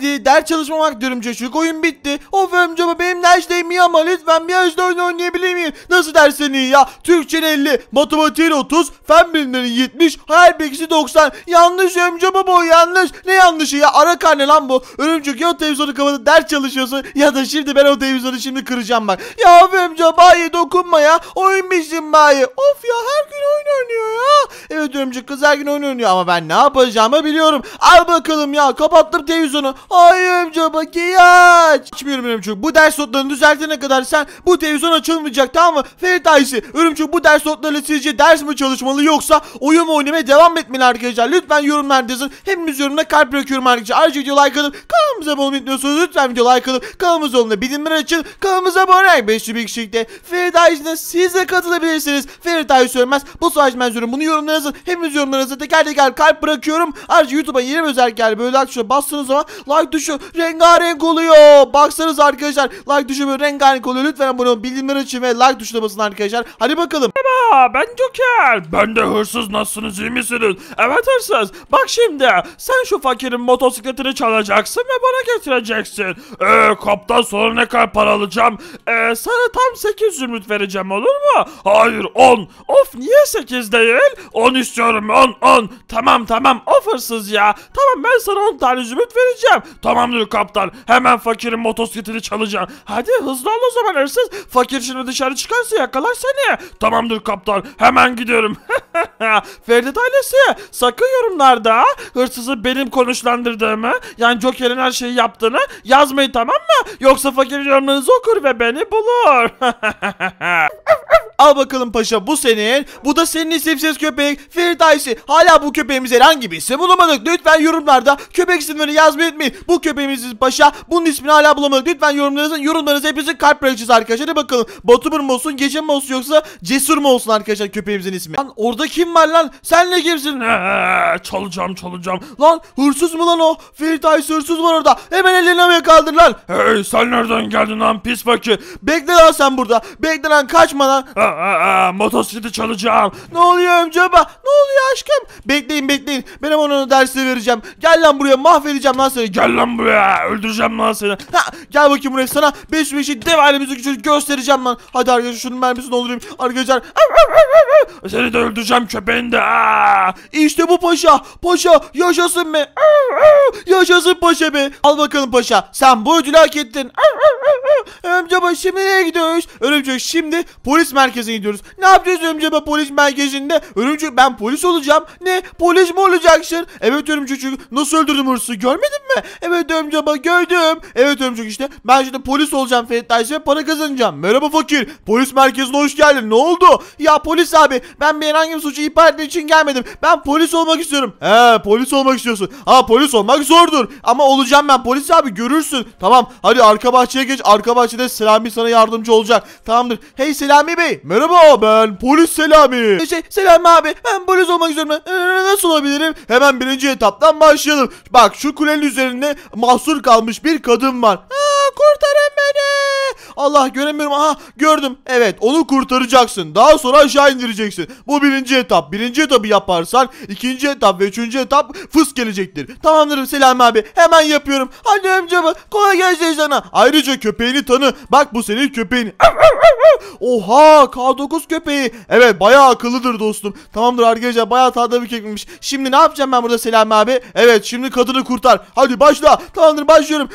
Haydi ders çalışmamak diyorum çocuk. Oyun bitti. Of amca benim derslerim iyi ama lütfen biraz da oyun oynayabilir miyim? Nasıl derslerin iyi ya? Türkçe 50, matematiğin 30, fen bilimleri 70, hayal bilgisi 90. Yanlış amca baba yanlış. Ne yanlışı ya? Ara karne lan bu. Örümcek ya televizyonu kapatıp ders çalışıyorsun ya da şimdi ben o televizyonu şimdi kıracağım bak. Ya of amca bayi dokunma ya. Oyun bitsin bayi. Of ya her gün oyun oynuyor ya. Evet örümcek kız her gün oyun oynuyor ama ben ne yapacağımı biliyorum. Al bakalım ya kapattım televizyonu. Ay amca bak aç. İçmiyorum örümcek. Bu ders notlarını düzeltene kadar sen bu televizyon açılmayacak tamam mı? Ferit Aysi örümcek bu ders notlarıyla sizce ders mi çalışmalı yoksa oyun mu oynamaya devam etmeli arkadaşlar? Lütfen yorumlarda yazın. Hepimiz yorumda kalp bırakıyorum arkadaşlar. Ayrıca video like atıp kanalımıza abone olmayı lütfen video like atıp kanalımıza olun bilimler açın. Kanalımıza abone olarak 500 bir kişilikte Ferit Aysi'ne siz de katılabilirsiniz. Ferit Aysi Sönmez bu sadece ben söylüyorum. Bunu yorumlara yazın. Hepimiz yorumlara yazın. Teker teker kalp bırakıyorum. Ayrıca YouTube'a yeni özel geldi. Böyle akşam bastığınız zaman like like tuşu rengarenk oluyor. Baksanız arkadaşlar like tuşu rengarenk oluyor. Lütfen bunu bildirimler için ve like tuşuna basın arkadaşlar. Hadi bakalım merhaba ben Joker. Ben de hırsız nasılsınız iyi misiniz? Evet hırsız bak şimdi sen şu fakirin motosikletini çalacaksın ve bana getireceksin. Eee kaptan sonra ne kadar para alacağım? Eee sana tam 8 zümrüt vereceğim olur mu? Hayır 10. Of niye 8 değil? 10 istiyorum 10 10. Tamam tamam of hırsız ya. Tamam ben sana 10 tane zümrüt vereceğim. Tamamdır kaptan hemen fakirin motosikletini çalacağım. Hadi hızlı ol o zaman hırsız. Fakir şimdi dışarı çıkarsa yakalar seni. Tamamdır kaptan aptal. Hemen gidiyorum. Ferdet ailesi sakın yorumlarda hırsızı benim konuşlandırdığımı yani Joker'in her şeyi yaptığını yazmayı tamam mı? Yoksa fakir yorumlarınızı okur ve beni bulur. Al bakalım paşa bu senin. Bu da senin isimsiz köpek Firdaysi. Hala bu köpeğimiz herhangi bir isim bulamadık. Lütfen yorumlarda köpek isimlerini yazmayı unutmayın. Bu köpeğimizin paşa. Bunun ismini hala bulamadık. Lütfen yorumlarınızı yorumlarınızı hepinizin kalp bırakacağız arkadaşlar. Hadi bakalım. Batumur mu olsun, gece mi olsun yoksa Cesur mu olsun arkadaşlar köpeğimizin ismi. Lan orada kim var lan? Sen ne kimsin? çalacağım çalacağım. Lan hırsız mı lan o? Firdaysi hırsız var orada. Hemen ellerini havaya kaldır lan. Hey sen nereden geldin lan pis fakir? Bekle lan sen burada. Bekle lan kaçma lan. Ee, aa, motosikleti çalacağım. Ne oluyor amca ba? Ne oluyor aşkım? Bekleyin bekleyin. Ben hemen ona dersi vereceğim. Gel lan buraya mahvedeceğim lan seni. Gel lan buraya öldüreceğim lan seni. Ha, gel bakayım buraya sana 5 5'i dev ailemizi gücünü göstereceğim lan. Hadi arkadaşlar şunun mermisini olurum. Arkadaşlar seni de öldüreceğim köpeğini de. İşte bu paşa. Paşa yaşasın be. Yaşasın paşa be. Al bakalım paşa. Sen bu ödülü hak ettin. Amca baş şimdi nereye gidiyoruz? Örümcek şimdi polis merkezi merkezine gidiyoruz. Ne yapacağız Örümcek polis merkezinde? Örümcek ben polis olacağım. Ne? Polis mi olacaksın? Evet Örümcek nasıl öldürdüm hırsı görmedin mi? Evet Örümcek gördüm. Evet Örümcek işte ben şimdi polis olacağım Ferit ve para kazanacağım. Merhaba fakir. Polis merkezine hoş geldin. Ne oldu? Ya polis abi ben bir herhangi bir suçu ihbar ettiği için gelmedim. Ben polis olmak istiyorum. He polis olmak istiyorsun. Ha polis olmak zordur. Ama olacağım ben polis abi görürsün. Tamam hadi arka bahçeye geç. Arka bahçede Selami sana yardımcı olacak. Tamamdır. Hey Selami Bey Merhaba ben polis Selami. E, şey Selami abi ben polis olmak üzere e, nasıl olabilirim? Hemen birinci etaptan başlayalım. Bak şu kulenin üzerinde mahsur kalmış bir kadın var. Aa, kurtarın beni. Allah göremiyorum. Aha gördüm. Evet onu kurtaracaksın. Daha sonra aşağı indireceksin. Bu birinci etap. Birinci etabı yaparsan ikinci etap ve üçüncü etap fıs gelecektir. Tamamdır Selam abi. Hemen yapıyorum. Hadi amcama kolay gelsin sana. Ayrıca köpeğini tanı. Bak bu senin köpeğin. Oha K9 köpeği. Evet bayağı akıllıdır dostum. Tamamdır arkadaşlar bayağı tatlı bir köpekmiş. Şimdi ne yapacağım ben burada Selam abi? Evet şimdi kadını kurtar. Hadi başla. Tamamdır başlıyorum.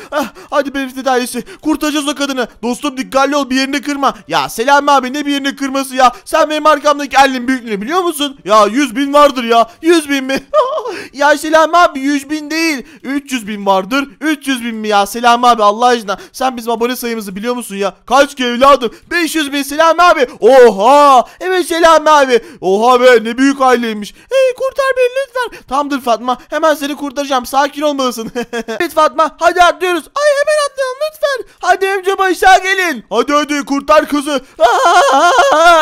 hadi benim dairesi. Kurtaracağız o kadını. Dostum dikkatli ol bir yerini kırma. Ya Selami abi ne bir yerini kırması ya. Sen benim arkamdaki elin büyüklüğünü biliyor musun? Ya 100 bin vardır ya. 100 bin mi? ya Selami abi 100 bin değil. 300 bin vardır. 300 bin mi ya Selami abi Allah aşkına. Sen bizim abone sayımızı biliyor musun ya? Kaç ki evladım? 500 bin Selami abi. Oha. Evet Selami abi. Oha be ne büyük aileymiş. Hey kurtar beni lütfen. Tamdır Fatma. Hemen seni kurtaracağım. Sakin olmalısın. evet Fatma hadi atlıyoruz. Ay hemen atlayalım lütfen. Hadi önce başa buraya gelin. Hadi hadi kurtar kızı. Aa,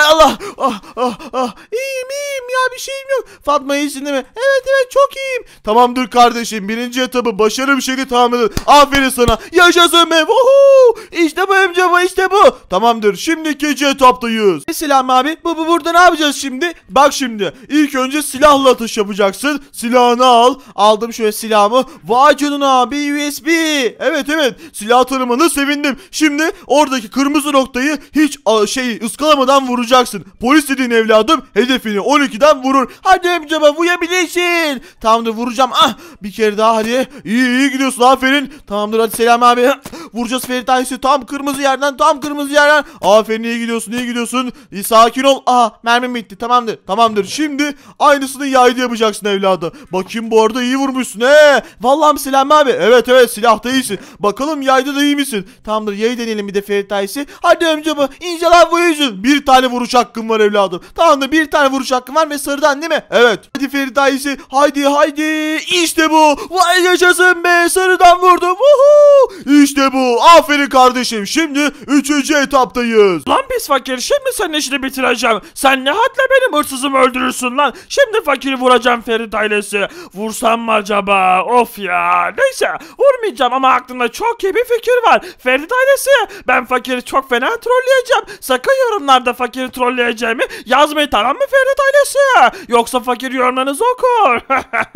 Allah. Ah, ah, ah. İyiyim iyiyim ya bir şeyim yok. Fatma iyisin değil mi? Evet evet çok iyiyim. Tamamdır kardeşim. Birinci etabı başarılı bir şekilde tamamladın. Aferin sana. Yaşasın be. Vuhuu. İşte bu amca bu işte bu. Tamamdır. Şimdi ikinci etaptayız. E, Selam abi. Bu, bu burada ne yapacağız şimdi? Bak şimdi. İlk önce silahla atış yapacaksın. Silahını al. Aldım şöyle silahımı. Vay canına bir USB. Evet evet. Silah tanımını sevindim. Şimdi oradaki kırmızı noktayı hiç şey ıskalamadan vuracaksın. Polis dediğin evladım hedefini 12'den vurur. Hadi amca ben vurabilirsin. Tamamdır vuracağım. Ah bir kere daha hadi. İyi iyi gidiyorsun aferin. Tamamdır hadi Selam abi. Vuracağız Ferit Aysi tam kırmızı yerden tam kırmızı yerden. Aferin iyi gidiyorsun iyi gidiyorsun. İyi, sakin ol. Aha mermim bitti tamamdır tamamdır. Şimdi aynısını yaydı yapacaksın evladı. Bakayım bu arada iyi vurmuşsun he. Vallahi Selam abi. Evet evet silahta iyisin. Bakalım yaydı da iyi misin? Tamamdır yayı deneyelim bir bir de Ferit ailesi. Hadi amca amcama inşallah bu yüzün. Bir tane vuruş hakkım var evladım. Tamam da bir tane vuruş hakkım var ve sarıdan değil mi? Evet. Hadi Ferit ailesi. Haydi haydi. İşte bu. Vay yaşasın be. Sarıdan vurdum. Woohoo. İşte bu. Aferin kardeşim. Şimdi üçüncü etaptayız. Lan biz fakir şimdi senin işini bitireceğim. Sen ne hatla benim hırsızımı öldürürsün lan. Şimdi fakiri vuracağım Ferit ailesi. Vursam mı acaba? Of ya. Neyse vurmayacağım ama aklımda çok iyi bir fikir var. Ferit ailesi ben fakiri çok fena trolleyeceğim. Sakın yorumlarda fakiri trolleyeceğimi yazmayı tamam mı Ferhat ailesi? Yoksa fakir yorumlarınızı okur.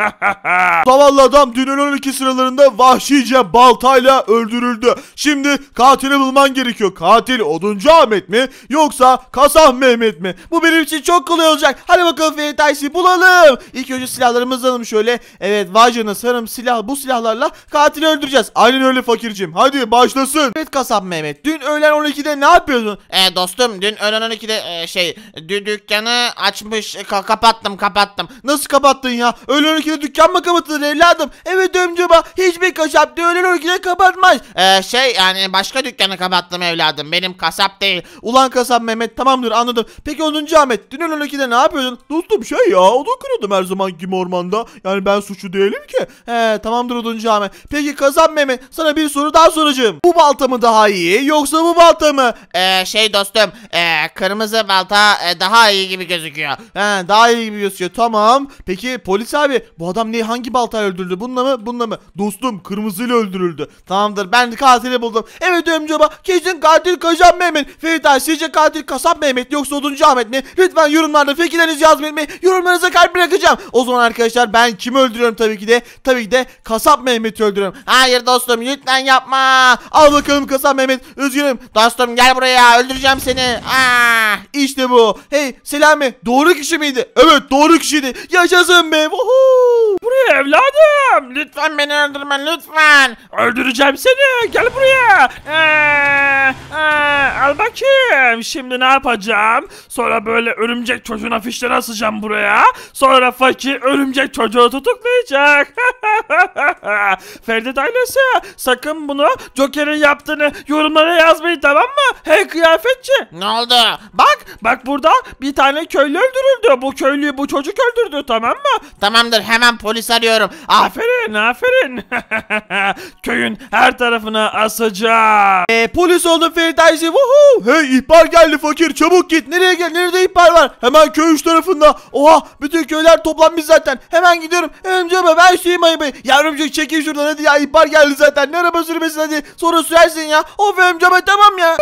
Zavallı adam dünün 12 sıralarında vahşice baltayla öldürüldü. Şimdi katili bulman gerekiyor. Katil Oduncu Ahmet mi yoksa Kasap Mehmet mi? Bu benim için çok kolay olacak. Hadi bakalım Ferit ailesi bulalım. İlk önce silahlarımızı alalım şöyle. Evet vajana sarım silah bu silahlarla katili öldüreceğiz. Aynen öyle fakircim. Hadi başlasın. Evet Kasap Mehmet. Evet dün öğlen 12'de ne yapıyordun? E dostum dün öğlen 12'de e, şey dü dükkanı açmış ka kapattım kapattım. Nasıl kapattın ya? Öğlen 12'de dükkan mı kapatılır evladım? Evet amcama hiçbir kasap öğlen 12'de kapatmaz. E, şey yani başka dükkanı kapattım evladım benim kasap değil. Ulan kasap Mehmet tamamdır anladım. Peki 10. Ahmet dün öğlen 12'de ne yapıyordun? Dostum şey ya odun kırıyordum her zaman gibi ormanda. Yani ben suçlu değilim ki. He tamamdır 10. Ahmet. Peki kasap Mehmet sana bir soru daha soracağım. Bu balta mı daha iyi? Ee, yoksa bu balta mı? Ee, şey dostum ee, kırmızı balta e, daha iyi gibi gözüküyor. He, daha iyi gibi gözüküyor tamam. Peki polis abi bu adam ne hangi baltayla öldürüldü? Bununla mı? Bununla mı? Dostum kırmızıyla öldürüldü. Tamamdır ben katili buldum. Evet amcaba kesin katil Kajan Mehmet. Ferit sizce katil Kasap Mehmet yoksa Oduncu Ahmet mi? Lütfen yorumlarda fikirlerinizi yazmayı unutmayın. Yorumlarınıza kalp bırakacağım. O zaman arkadaşlar ben kimi öldürüyorum tabii ki de? Tabii ki de Kasap Mehmet'i öldürüyorum. Hayır dostum lütfen yapma. Al bakalım Kasap Mehmet özgürüm, Dostum gel buraya. Öldüreceğim seni. Aa, ah, işte bu. Hey Selami doğru kişi miydi? Evet doğru kişiydi. Yaşasın be. Vuhuu. Buraya evladım. Lütfen beni öldürme lütfen. Öldüreceğim seni. Gel buraya. Ee, ee, al bakayım. Şimdi ne yapacağım? Sonra böyle örümcek çocuğun afişleri asacağım buraya. Sonra fakir örümcek çocuğu tutuklayacak. Ferdi ailesi sakın bunu Joker'in yaptığını yorumla yorumlara yazmayı tamam mı? Hey kıyafetçi. Ne oldu? Bak bak burada bir tane köylü öldürüldü. Bu köylüyü bu çocuk öldürdü tamam mı? Tamamdır hemen polis arıyorum. Aferin aferin. Köyün her tarafına asacağım. Ee, polis oldu Feridayzi. Woohoo. Hey ihbar geldi fakir çabuk git. Nereye gel? Nerede ihbar var? Hemen köy üç tarafında. Oha bütün köyler toplanmış zaten. Hemen gidiyorum. Amca baba ben Süleyman Bey. Yavrumcuk çekil şuradan hadi ya ihbar geldi zaten. Ne araba sürmesin hadi. Sonra sürersin ya. Of Allah'ım Cemal tamam ya.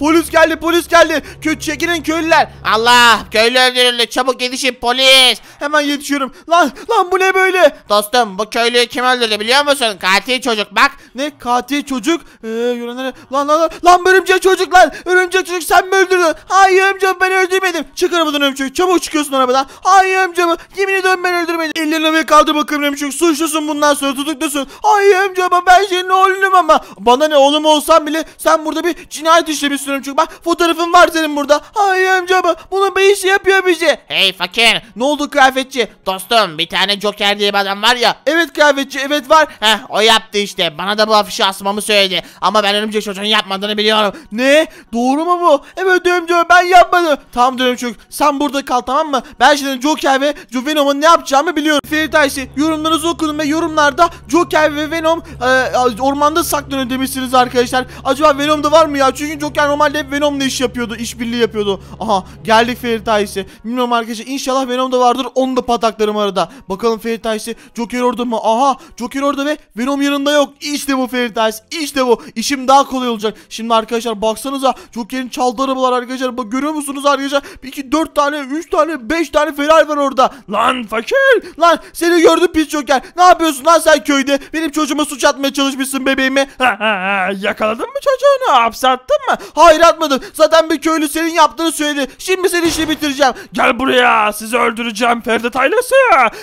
polis geldi polis geldi. Kötü çekilin köylüler. Allah köylü öldürüldü çabuk yetişin polis. Hemen yetişiyorum. Lan lan bu ne böyle? Dostum bu köylüyü kim öldürdü biliyor musun? Katil çocuk bak. Ne katil çocuk? Ee, yörenlere... Lan lan lan lan örümcek çocuk lan. Örümcek çocuk sen mi öldürdün? Hayır amca ben öldürmedim. Çık arabadan örümcek. Çabuk çıkıyorsun arabadan. Hayır amca yemin ediyorum ben öldürmedim. Ellerini havaya kaldır bakayım örümcek. Suçlusun bundan sonra tutuklusun. Hayır amca ben senin oğlunum ama. Bana ne oğlum olsun olsam bile sen burada bir cinayet işlemişsin çünkü bak fotoğrafın var senin burada. Ay amca bunu bir iş yapıyor bizi. Şey. Hey fakir. Ne oldu kıyafetçi? Dostum bir tane Joker diye bir adam var ya. Evet kıyafetçi evet var. Heh o yaptı işte. Bana da bu afişi asmamı söyledi. Ama ben örümcek çocuğun yapmadığını biliyorum. Ne? Doğru mu bu? Evet örümcek ben yapmadım. Tamam örümcek sen burada kal tamam mı? Ben şimdi Joker ve Venom'un ne yapacağımı biliyorum. Ferit Ayşe yorumlarınızı okudum ve yorumlarda Joker ve Venom e, ormanda saklanıyor demişsiniz arkadaşlar arkadaşlar. Acaba Venom'da var mı ya? Çünkü Joker normalde hep Venom'la iş yapıyordu. işbirliği yapıyordu. Aha geldik Ferit Tails'e. Bilmiyorum arkadaşlar. İnşallah Venom'da vardır. Onu da pataklarım arada. Bakalım Ferit Tails'e. Joker orada mı? Aha Joker orada ve Venom yanında yok. İşte bu Ferit Tails. İşte bu. İşim daha kolay olacak. Şimdi arkadaşlar baksanıza. Joker'in çaldığı arabalar arkadaşlar. Bak görüyor musunuz arkadaşlar? Bir iki dört tane, üç tane, beş tane Ferrari var orada. Lan fakir. Lan seni gördüm pis Joker. Ne yapıyorsun lan sen köyde? Benim çocuğuma suç atmaya çalışmışsın bebeğimi. Ha ha ha. Yakaladın mı çocuğunu? Hapse attın mı? Hayır atmadım. Zaten bir köylü senin yaptığını söyledi. Şimdi seni işini bitireceğim. Gel buraya. Sizi öldüreceğim Ferdi Taylas'ı.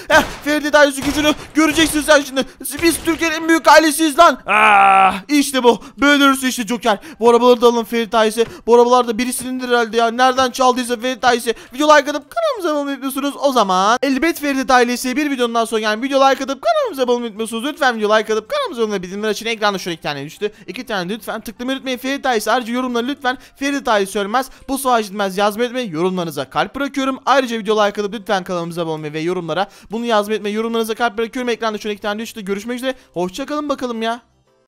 Eh, Ferdi Taylas'ı gücünü göreceksin sen şimdi. Biz Türkiye'nin büyük ailesiyiz lan. Ah, işte bu. Bölürüz işte Joker. Bu arabaları da alın Ferdi Taylas'ı. Bu arabalarda birisinindir herhalde ya. Nereden çaldıysa Ferdi Taylas'ı. Video like atıp kanalımıza abone etmiyorsunuz. O zaman elbet Ferdi Taylas'ı bir videonun sonra yani video like atıp kanalımıza abone etmiyorsunuz. Lütfen video like atıp kanalımıza abone bizimler için ekranda şöyle iki tane düştü. İki tane lütfen lütfen tıklamayı unutmayın. Ferit Ailesi ayrıca yorumları lütfen Ferit Ailesi söylemez. bu savaş gitmez yazmayı unutmayın. Yorumlarınıza kalp bırakıyorum. Ayrıca video like alıp lütfen kanalımıza abone olmayı ve yorumlara bunu yazmayı unutmayın. Yorumlarınıza kalp bırakıyorum. Ekranda şöyle iki tane düştü. Görüşmek üzere. Hoşçakalın bakalım ya.